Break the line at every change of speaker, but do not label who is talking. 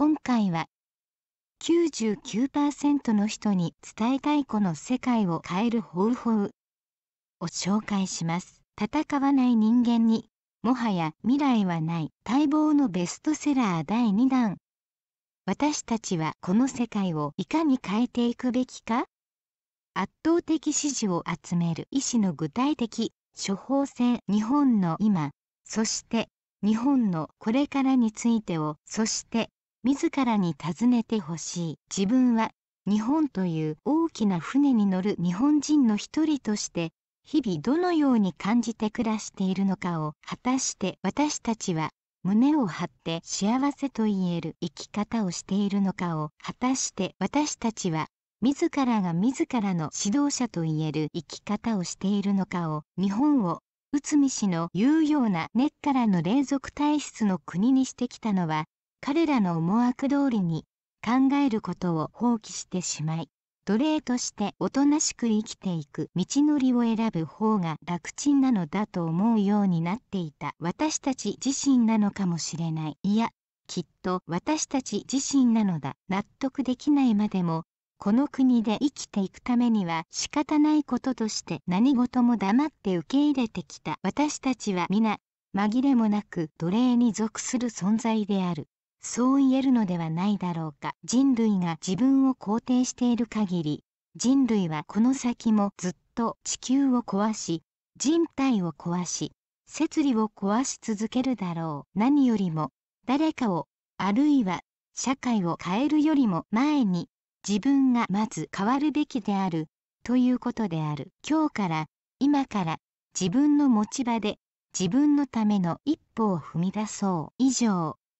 今回は99%の人に伝えたいこの世界を変える方法を紹介します戦わない人間にもはや未来はない待望のベストセラー第2弾私たちはこの世界をいかに変えていくべきか圧倒的支持を集める医師の具体的処方箋日本の今そして日本のこれからについてをそして自らに尋ねてほしい自分は日本という大きな船に乗る日本人の一人として日々どのように感じて暮らしているのかを果たして私たちは胸を張って幸せと言える生き方をしているのかを果たして私たちは自らが自らの指導者と言える生き方をしているのかを日本を内海氏の言うような根っからの連続体質の国にしてきたのは彼らの思惑通りに考えることを放棄してしまい奴隷としておとなしく生きていく道のりを選ぶ方が楽ちんなのだと思うようになっていた私たち自身なのかもしれないいやきっと私たち自身なのだ納得できないまでもこの国で生きていくためには仕方ないこととして何事も黙って受け入れてきた私たちは皆紛れもなく奴隷に属する存在である。そう言えるのではないだろうか人類が自分を肯定している限り人類はこの先もずっと地球を壊し人体を壊し摂理を壊し続けるだろう何よりも誰かをあるいは社会を変えるよりも前に自分がまず変わるべきであるということである今日から今から自分の持ち場で自分のための一歩を踏み出そう以上